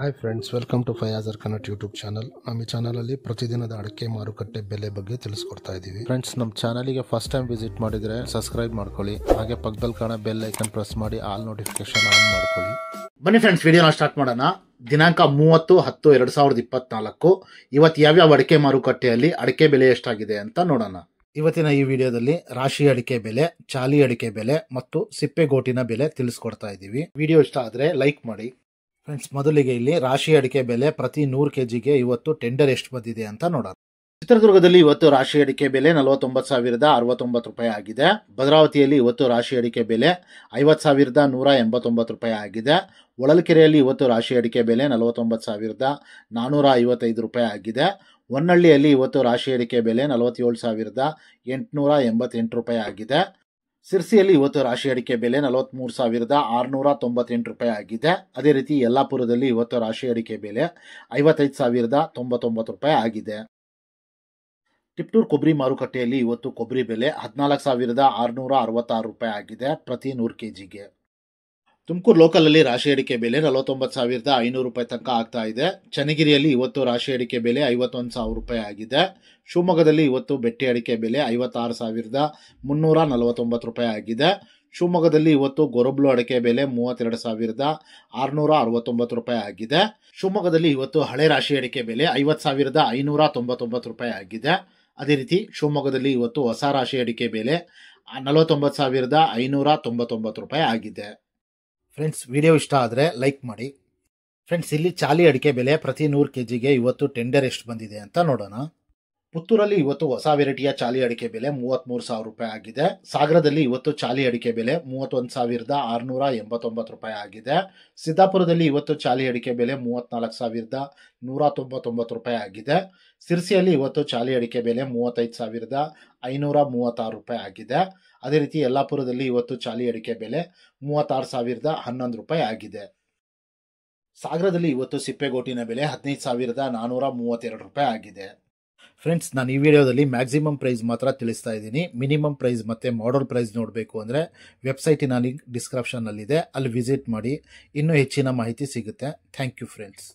hi friends welcome to Fayazar Kannada YouTube channel ನಮ್ಮ ಈ ಚಾನಲಲ್ಲಿ ಪ್ರತಿದಿನದ ಅಡಿಕೆ ಮಾರುಕಟ್ಟೆ ಬೆಲೆ ಬಗ್ಗೆ ತಿಳಿಸ್ಕೊಡ್ತಾ ಇದ್ದೀವಿ ಫ್ರೆಂಡ್ಸ್ ನಮ್ಮ ಗೆ ಫಸ್ಟ್ ಟೈಮ್ ವಿಸಿಟ್ ಮಾಡಿದರೆ ಸಬ್ಸ್ಕ್ರೈಬ್ ಮಾಡ್ಕೊಳ್ಳಿ ಹಾಗೆ ಪಕ್ಕದಲ್ಲಿ ಕಾಣ ಬೆಲ್ ಐಕನ್ ಪ್ರೆಸ್ ಮಾಡಿ ಆಲ್ ನೋಟಿಫಿಕೇಶನ್ ಆನ್ ಮಾಡ್ಕೊಳ್ಳಿ ಬನ್ನಿ ಫ್ರೆಂಡ್ಸ್ ವಿಡಿಯೋನ ಸ್ಟಾರ್ಟ್ ಮಾಡೋಣ ದಿನಾಂಕ ಮೂವತ್ತು ಹತ್ತು ಎರಡು ಸಾವಿರದ ಇಪ್ಪತ್ನಾಲ್ಕು ಇವತ್ತು ಯಾವ್ಯಾವ ಅಡಿಕೆ ಮಾರುಕಟ್ಟೆಯಲ್ಲಿ ಅಡಿಕೆ ಬೆಲೆ ಎಷ್ಟಾಗಿದೆ ಅಂತ ನೋಡೋಣ ಇವತ್ತಿನ ಈ ವಿಡಿಯೋದಲ್ಲಿ ರಾಶಿ ಅಡಿಕೆ ಬೆಲೆ ಚಾಲಿ ಅಡಿಕೆ ಬೆಲೆ ಮತ್ತು ಸಿಪ್ಪೆಗೋಟಿನ ಬೆಲೆ ತಿಳಿಸ್ಕೊಡ್ತಾ ಇದ್ದೀವಿ ವಿಡಿಯೋ ಇಷ್ಟ ಆದರೆ ಲೈಕ್ ಮಾಡಿ ಫ್ರೆಂಡ್ಸ್ ಮೊದಲಿಗೆ ಇಲ್ಲಿ ರಾಶಿ ಅಡಿಕೆ ಬೆಲೆ ಪ್ರತಿ ನೂರು ಕೆ ಜಿಗೆ ಇವತ್ತು ಟೆಂಡರ್ ಎಷ್ಟು ಬಂದಿದೆ ಅಂತ ನೋಡೋಣ ಚಿತ್ರದುರ್ಗದಲ್ಲಿ ಇವತ್ತು ರಾಶಿ ಅಡಿಕೆ ಬೆಲೆ ನಲವತ್ತೊಂಬತ್ತು ಸಾವಿರದ ಅರವತ್ತೊಂಬತ್ತು ರೂಪಾಯಿ ಆಗಿದೆ ಭದ್ರಾವತಿಯಲ್ಲಿ ಇವತ್ತು ರಾಶಿ ಅಡಿಕೆ ಬೆಲೆ ಐವತ್ತು ಸಾವಿರದ ನೂರ ಎಂಬತ್ತೊಂಬತ್ತು ರೂಪಾಯಿ ಆಗಿದೆ ಒಳಲ್ಕೆರೆಯಲ್ಲಿ ಇವತ್ತು ರಾಶಿ ಅಡಿಕೆ ಬೆಲೆ ನಲವತ್ತೊಂಬತ್ತು ಸಾವಿರದ ನಾನ್ನೂರ ಐವತ್ತೈದು ರೂಪಾಯಿ ಆಗಿದೆ ಹೊನ್ನಳ್ಳಿಯಲ್ಲಿ ಇವತ್ತು ರಾಶಿ ಅಡಿಕೆ ಬೆಲೆ ನಲವತ್ತೇಳು ಸಾವಿರದ ಎಂಟುನೂರ ಎಂಬತ್ತೆಂಟು ರೂಪಾಯಿ ಆಗಿದೆ ಸಿರ್ಸಿಯಲ್ಲಿ ಇವತ್ತು ರಾಶಿ ಅಡಿಕೆ ಬೆಲೆ ನಲವತ್ತ್ಮೂರು ಸಾವಿರದ ಆರುನೂರ ತೊಂಬತ್ತೆಂಟು ರೂಪಾಯಿ ಆಗಿದೆ ಅದೇ ರೀತಿ ಯಲ್ಲಾಪುರದಲ್ಲಿ ಇವತ್ತು ರಾಶಿ ಅಡಿಕೆ ಬೆಲೆ ಐವತ್ತೈದು ಸಾವಿರದ ತೊಂಬತ್ತೊಂಬತ್ತು ರೂಪಾಯಿ ಆಗಿದೆ ಟಿಪ್ಟೂರ್ ಕೊಬ್ಬರಿ ಮಾರುಕಟ್ಟೆಯಲ್ಲಿ ಇವತ್ತು ಕೊಬ್ಬರಿ ಬೆಲೆ ಹದಿನಾಲ್ಕು ಸಾವಿರದ ಆರುನೂರ ಅರವತ್ತಾರು ರೂಪಾಯಿ ಆಗಿದೆ ಪ್ರತಿ ನೂರು ಕೆ ಜಿಗೆ ತುಮಕೂರು ಲೋಕಲಲ್ಲಿ ರಾಶಿ ಅಡಿಕೆ ಬೆಲೆ ನಲವತ್ತೊಂಬತ್ತು ಸಾವಿರದ ಐನೂರು ರೂಪಾಯಿ ತನಕ ಆಗ್ತಾ ಇದೆ ಚನ್ನಗಿರಿಯಲ್ಲಿ ಇವತ್ತು ರಾಶಿ ಅಡಿಕೆ ಬೆಲೆ ಐವತ್ತೊಂದು ಸಾವಿರ ರೂಪಾಯಿ ಆಗಿದೆ ಶಿವಮೊಗ್ಗದಲ್ಲಿ ಇವತ್ತು ಬೆಟ್ಟಿ ಅಡಿಕೆ ಬೆಲೆ ಐವತ್ತಾರು ಸಾವಿರದ ಮುನ್ನೂರ ನಲವತ್ತೊಂಬತ್ತು ರೂಪಾಯಿ ಆಗಿದೆ ಶಿವಮೊಗ್ಗದಲ್ಲಿ ಇವತ್ತು ಗೊರಬ್ಲು ಅಡಿಕೆ ಬೆಲೆ ಮೂವತ್ತೆರಡು ಸಾವಿರದ ಆರುನೂರ ಅರವತ್ತೊಂಬತ್ತು ರೂಪಾಯಿ ಆಗಿದೆ ಶಿವಮೊಗ್ಗದಲ್ಲಿ ಇವತ್ತು ಹಳೆ ರಾಶಿ ಅಡಿಕೆ ಬೆಲೆ ಐವತ್ತು ಸಾವಿರದ ಐನೂರ ತೊಂಬತ್ತೊಂಬತ್ತು ರೂಪಾಯಿ ಆಗಿದೆ ಅದೇ ರೀತಿ ಶಿವಮೊಗ್ಗದಲ್ಲಿ ಇವತ್ತು ಹೊಸ ರಾಶಿ ಅಡಿಕೆ ಬೆಲೆ ನಲವತ್ತೊಂಬತ್ತು ಸಾವಿರದ ಐನೂರ ತೊಂಬತ್ತೊಂಬತ್ತು ರೂಪಾಯಿ ಆಗಿದೆ ಫ್ರೆಂಡ್ಸ್ ವಿಡಿಯೋ ಇಷ್ಟ ಆದರೆ ಲೈಕ್ ಮಾಡಿ ಫ್ರೆಂಡ್ಸ್ ಇಲ್ಲಿ ಚಾಲಿ ಅಡಿಕೆ ಬೆಲೆ ಪ್ರತಿ ನೂರು ಕೆ ಜಿಗೆ ಇವತ್ತು ಟೆಂಡರ್ ಎಷ್ಟು ಬಂದಿದೆ ಅಂತ ನೋಡೋಣ ಪುತ್ತೂರಲ್ಲಿ ಇವತ್ತು ಹೊಸ ವೆರೈಟಿಯ ಚಾಲಿ ಅಡಿಕೆ ಬೆಲೆ ಮೂವತ್ತ್ಮೂರು ಸಾವಿರ ರೂಪಾಯಿ ಆಗಿದೆ ಸಾಗರದಲ್ಲಿ ಇವತ್ತು ಚಾಲಿ ಅಡಿಕೆ ಬೆಲೆ ಮೂವತ್ತೊಂದು ಸಾವಿರದ ಆರುನೂರ ಎಂಬತ್ತೊಂಬತ್ತು ರೂಪಾಯಿ ಆಗಿದೆ ಸಿದ್ದಾಪುರದಲ್ಲಿ ಇವತ್ತು ಚಾಲಿ ಅಡಿಕೆ ಬೆಲೆ ಮೂವತ್ತ್ನಾಲ್ಕು ಸಾವಿರದ ನೂರ ತೊಂಬತ್ತೊಂಬತ್ತು ರೂಪಾಯಿ ಆಗಿದೆ ಸಿರ್ಸಿಯಲ್ಲಿ ಇವತ್ತು ಚಾಲಿ ಅಡಿಕೆ ಬೆಲೆ ಮೂವತ್ತೈದು ಸಾವಿರದ ಐನೂರ ಮೂವತ್ತಾರು ರೂಪಾಯಿ ಆಗಿದೆ ಅದೇ ರೀತಿ ಯಲ್ಲಾಪುರದಲ್ಲಿ ಇವತ್ತು ಚಾಲಿ ಅಡಿಕೆ ಬೆಲೆ ಮೂವತ್ತಾರು ಸಾವಿರದ ಹನ್ನೊಂದು ರೂಪಾಯಿ ಆಗಿದೆ ಸಾಗರದಲ್ಲಿ ಇವತ್ತು ಸಿಪ್ಪೆಗೋಟಿನ ಬೆಲೆ ಹದಿನೈದು ಸಾವಿರದ ನಾನ್ನೂರ ಮೂವತ್ತೆರಡು ರೂಪಾಯಿ ಆಗಿದೆ ಫ್ರೆಂಡ್ಸ್ ನಾನು ಈ ವಿಡಿಯೋದಲ್ಲಿ ಮ್ಯಾಕ್ಸಿಮಮ್ ಪ್ರೈಸ್ ಮಾತ್ರ ತಿಳಿಸ್ತಾ ಇದ್ದೀನಿ ಮಿನಿಮಮ್ ಪ್ರೈಸ್ ಮತ್ತು ಮಾಡಲ್ ಪ್ರೈಸ್ ನೋಡಬೇಕು ಅಂದರೆ ವೆಬ್ಸೈಟಿನ ಲಿಂಕ್ ಡಿಸ್ಕ್ರಿಪ್ಷನ್ನಲ್ಲಿದೆ ಅಲ್ಲಿ ವಿಸಿಟ್ ಮಾಡಿ ಇನ್ನೂ ಹೆಚ್ಚಿನ ಮಾಹಿತಿ ಸಿಗುತ್ತೆ ಥ್ಯಾಂಕ್ ಯು ಫ್ರೆಂಡ್ಸ್